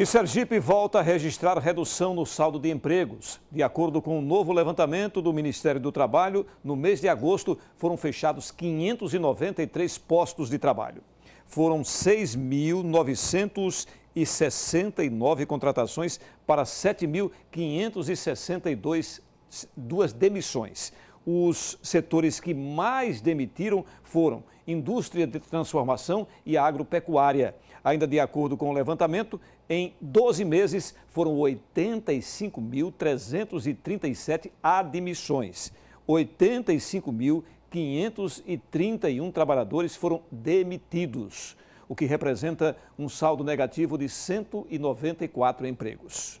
E Sergipe volta a registrar redução no saldo de empregos. De acordo com o um novo levantamento do Ministério do Trabalho, no mês de agosto foram fechados 593 postos de trabalho. Foram 6.969 contratações para 7.562 demissões os setores que mais demitiram foram indústria de transformação e agropecuária. Ainda de acordo com o levantamento, em 12 meses foram 85.337 admissões. 85.531 trabalhadores foram demitidos, o que representa um saldo negativo de 194 empregos.